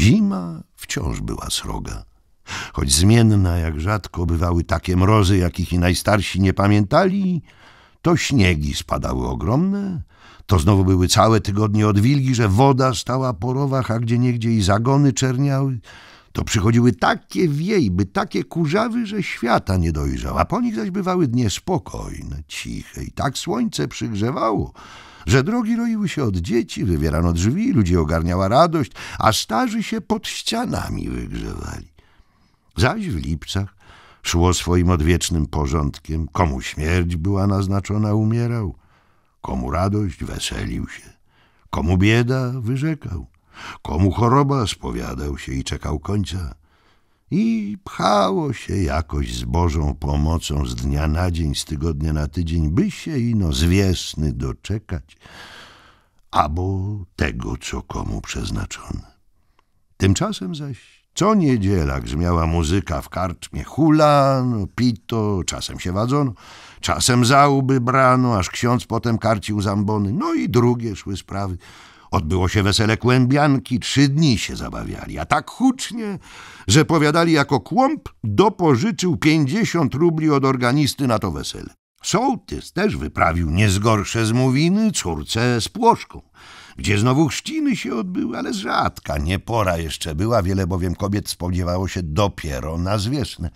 Zima wciąż była sroga. Choć zmienna, jak rzadko bywały takie mrozy, jakich i najstarsi nie pamiętali, to śniegi spadały ogromne, to znowu były całe tygodnie odwilgi, że woda stała po rowach, a niegdzie i zagony czerniały to przychodziły takie wiejby, takie kurzawy, że świata nie dojrzał, a po nich zaś bywały dnie spokojne, ciche i tak słońce przygrzewało, że drogi roiły się od dzieci, wywierano drzwi, ludzi ogarniała radość, a starzy się pod ścianami wygrzewali. Zaś w lipcach szło swoim odwiecznym porządkiem, komu śmierć była naznaczona umierał, komu radość weselił się, komu bieda wyrzekał komu choroba spowiadał się i czekał końca. I pchało się jakoś z Bożą pomocą z dnia na dzień, z tygodnia na tydzień, by się ino zwiesny doczekać, albo tego, co komu przeznaczone. Tymczasem zaś co niedziela grzmiała muzyka w karczmie. Hulano, pito, czasem się wadzono, czasem załby brano, aż ksiądz potem karcił zambony. No i drugie szły sprawy. Odbyło się wesele kłębianki, trzy dni się zabawiali, a tak hucznie, że powiadali jako kłąb dopożyczył pięćdziesiąt rubli od organisty na to wesele. Sołtys też wyprawił niezgorsze zmówiny córce z Płoszką, gdzie znowu chrzciny się odbyły, ale z rzadka, nie pora jeszcze była, wiele bowiem kobiet spodziewało się dopiero na zwierzchne.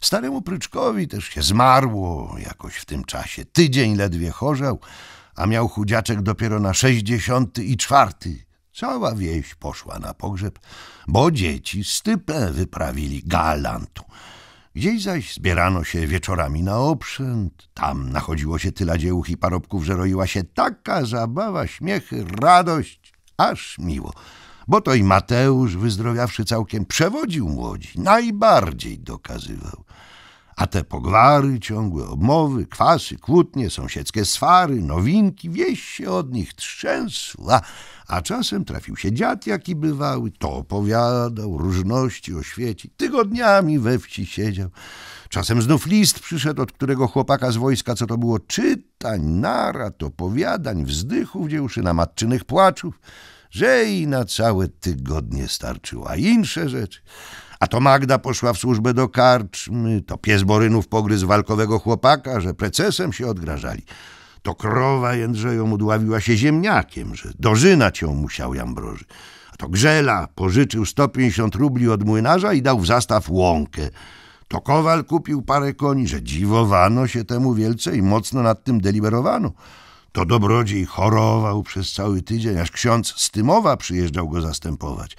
Staremu Pryczkowi też się zmarło jakoś w tym czasie, tydzień ledwie chorzał, a miał chudziaczek dopiero na sześćdziesiąty i czwarty. Cała wieś poszła na pogrzeb, bo dzieci stypę wyprawili galantu. Gdzieś zaś zbierano się wieczorami na obszęt, tam nachodziło się tyla dziełuch i parobków, że roiła się taka zabawa, śmiechy, radość, aż miło. Bo to i Mateusz, wyzdrowiawszy całkiem, przewodził młodzi, najbardziej dokazywał. A te pogwary, ciągłe obmowy, kwasy, kłótnie, sąsiedzkie swary, nowinki, wieś się od nich trzęsła, a czasem trafił się dziad, jaki bywały, to opowiadał, różności świecie. tygodniami we wsi siedział. Czasem znów list przyszedł od którego chłopaka z wojska, co to było czytań, narad, opowiadań, wzdychów na matczynych płaczów, że i na całe tygodnie starczyła insze rzeczy. A to Magda poszła w służbę do karczmy, to pies Borynów pogryzł walkowego chłopaka, że precesem się odgrażali. To krowa Jędrzejom udławiła się ziemniakiem, że dożyna ją musiał Jambroży. A to Grzela pożyczył 150 rubli od młynarza i dał w zastaw łąkę. To Kowal kupił parę koni, że dziwowano się temu wielce i mocno nad tym deliberowano. To dobrodziej chorował przez cały tydzień, aż ksiądz Stymowa przyjeżdżał go zastępować.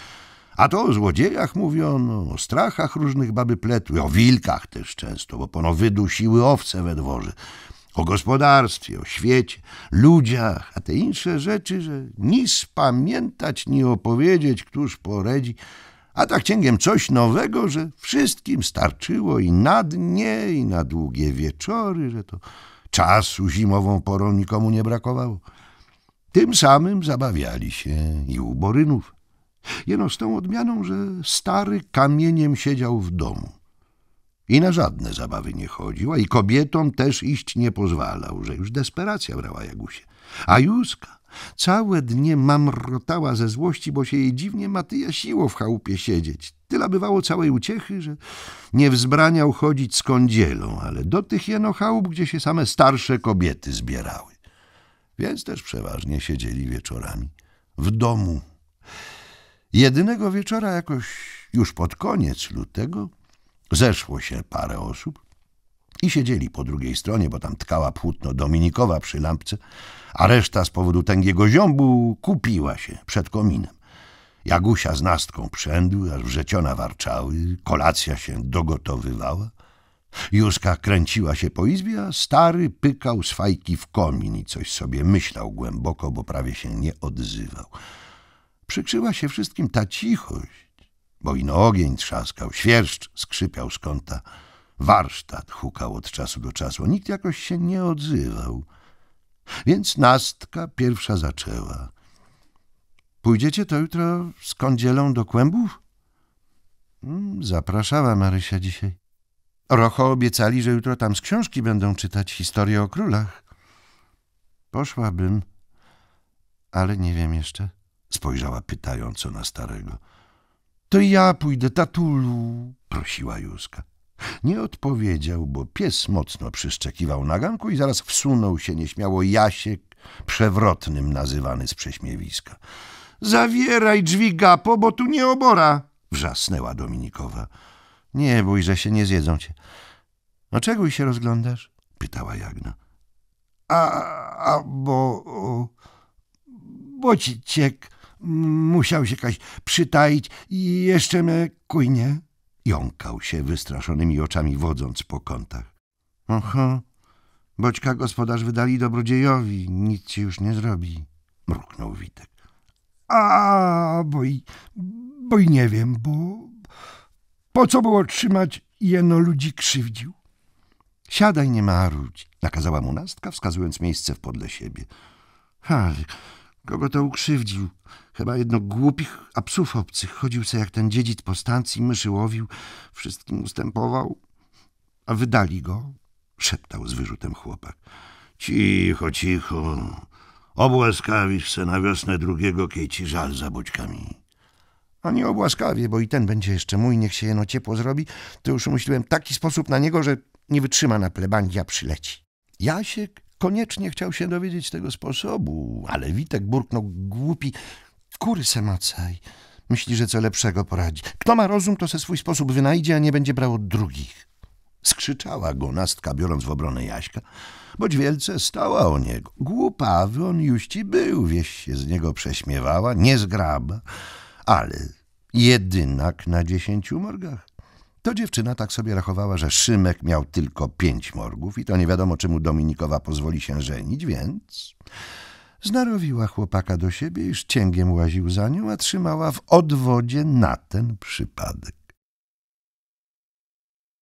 A to o złodziejach mówiono, o strachach różnych baby pletły, o wilkach też często, bo pono wydusiły owce we dworze, o gospodarstwie, o świecie, ludziach, a te insze rzeczy, że ni spamiętać, ni opowiedzieć, któż poredzi, a tak cięgiem coś nowego, że wszystkim starczyło i na dnie, i na długie wieczory, że to czasu zimową porą nikomu nie brakowało. Tym samym zabawiali się i u Borynów. Jeno z tą odmianą, że stary kamieniem siedział w domu. I na żadne zabawy nie chodził, a i kobietom też iść nie pozwalał, że już desperacja brała Jagusie. A Józka całe dnie mamrotała ze złości, bo się jej dziwnie Matyja siło w chałupie siedzieć. Tyle bywało całej uciechy, że nie wzbraniał chodzić z kądzielą, ale do tych jeno chałup, gdzie się same starsze kobiety zbierały. Więc też przeważnie siedzieli wieczorami w domu Jedynego wieczora jakoś już pod koniec lutego zeszło się parę osób i siedzieli po drugiej stronie, bo tam tkała płótno Dominikowa przy lampce, a reszta z powodu tęgiego ziąbu kupiła się przed kominem. Jagusia z nastką przędły, aż wrzeciona warczały, kolacja się dogotowywała. Józka kręciła się po izbie, a stary pykał z fajki w komin i coś sobie myślał głęboko, bo prawie się nie odzywał przykrzyła się wszystkim ta cichość, bo ino ogień trzaskał, świerszcz skrzypiał z kąta, warsztat hukał od czasu do czasu, nikt jakoś się nie odzywał. Więc nastka pierwsza zaczęła. Pójdziecie to jutro z kądzielą do kłębów? Mm, zapraszała Marysia dzisiaj. Rocho obiecali, że jutro tam z książki będą czytać historię o królach. Poszłabym, ale nie wiem jeszcze. Spojrzała pytająco na starego. To ja pójdę, tatulu, prosiła Józka. Nie odpowiedział, bo pies mocno przyszczekiwał na ganku i zaraz wsunął się nieśmiało Jasiek, przewrotnym nazywany z prześmiewiska. Zawieraj drzwi, gapo, bo tu nie obora, wrzasnęła Dominikowa. Nie bój, że się nie zjedzą cię. A no czego się rozglądasz? pytała Jagna. A, a bo, bo ci ciek, Musiał się kaś przytaić i jeszcze mnie kujnie. Jąkał się wystraszonymi oczami, wodząc po kątach. Oho, boćka gospodarz wydali dobrodziejowi, nic ci już nie zrobi, mruknął Witek. A, bo i, bo i nie wiem, bo po co było trzymać, jeno ludzi krzywdził. Siadaj, nie marudź, nakazała mu nastka, wskazując miejsce w podle siebie. Kogo to ukrzywdził? Chyba jedno głupich, a psów obcych. Chodził se jak ten dziedzic po stacji, myszy łowił, wszystkim ustępował. A wydali go, szeptał z wyrzutem chłopak. Cicho, cicho. Obłaskawisz se na wiosnę drugiego, kiedy ci żal za budźkami. A nie obłaskawie, bo i ten będzie jeszcze mój, niech się jeno ciepło zrobi. To już umyśliłem taki sposób na niego, że nie wytrzyma na plebanii, przyleci. Jasiek koniecznie chciał się dowiedzieć tego sposobu, ale Witek burknął no, głupi. Kury se macaj. Myśli, że co lepszego poradzi. Kto ma rozum, to se swój sposób wynajdzie, a nie będzie brał od drugich. Skrzyczała go nastka, biorąc w obronę Jaśka, boć wielce stała o niego. Głupawy on już ci był, wieś się z niego prześmiewała, niezgraba, ale jedynak na dziesięciu morgach. To dziewczyna tak sobie rachowała, że Szymek miał tylko pięć morgów i to nie wiadomo, czemu Dominikowa pozwoli się żenić, więc... Znarowiła chłopaka do siebie iż cięgiem łaził za nią, a trzymała w odwodzie na ten przypadek.